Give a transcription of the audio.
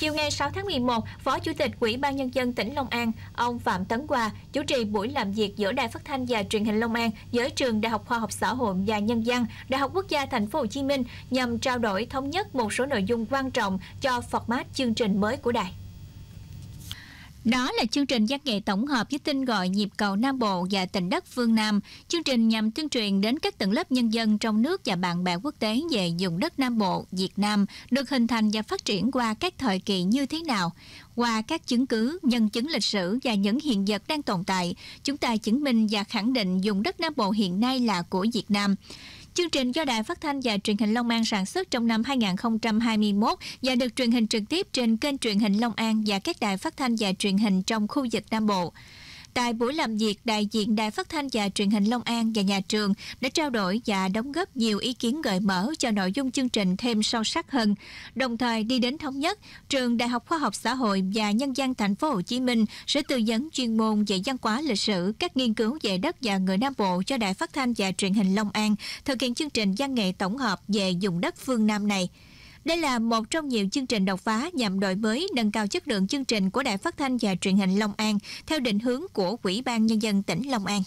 Chiều ngày 6 tháng 11, Phó Chủ tịch Ủy ban Nhân dân tỉnh Long An, ông Phạm Tấn Hòa, chủ trì buổi làm việc giữa Đài Phát thanh và Truyền hình Long An với trường Đại học Khoa học Xã hội và Nhân dân, Đại học Quốc gia Thành phố Hồ Chí Minh nhằm trao đổi thống nhất một số nội dung quan trọng cho format chương trình mới của đài. Đó là chương trình văn nghệ tổng hợp với tên gọi nhịp cầu Nam Bộ và tỉnh đất phương Nam. Chương trình nhằm tuyên truyền đến các tầng lớp nhân dân trong nước và bạn bè quốc tế về vùng đất Nam Bộ, Việt Nam được hình thành và phát triển qua các thời kỳ như thế nào. Qua các chứng cứ, nhân chứng lịch sử và những hiện vật đang tồn tại, chúng ta chứng minh và khẳng định vùng đất Nam Bộ hiện nay là của Việt Nam. Chương trình do Đài Phát thanh và Truyền hình Long An sản xuất trong năm 2021 và được truyền hình trực tiếp trên kênh truyền hình Long An và các đài phát thanh và truyền hình trong khu vực Nam Bộ. Tại buổi làm việc, đại diện Đài Phát thanh và Truyền hình Long An và nhà trường đã trao đổi và đóng góp nhiều ý kiến gợi mở cho nội dung chương trình thêm sâu sắc hơn, đồng thời đi đến thống nhất, trường Đại học Khoa học Xã hội và Nhân dân thành phố Hồ Chí Minh sẽ tư vấn chuyên môn về văn hóa lịch sử, các nghiên cứu về đất và người Nam Bộ cho Đài Phát thanh và Truyền hình Long An thực hiện chương trình văn nghệ tổng hợp về dùng đất phương Nam này. Đây là một trong nhiều chương trình đột phá nhằm đổi mới, nâng cao chất lượng chương trình của Đài Phát thanh và Truyền hình Long An theo định hướng của Ủy ban Nhân dân tỉnh Long An.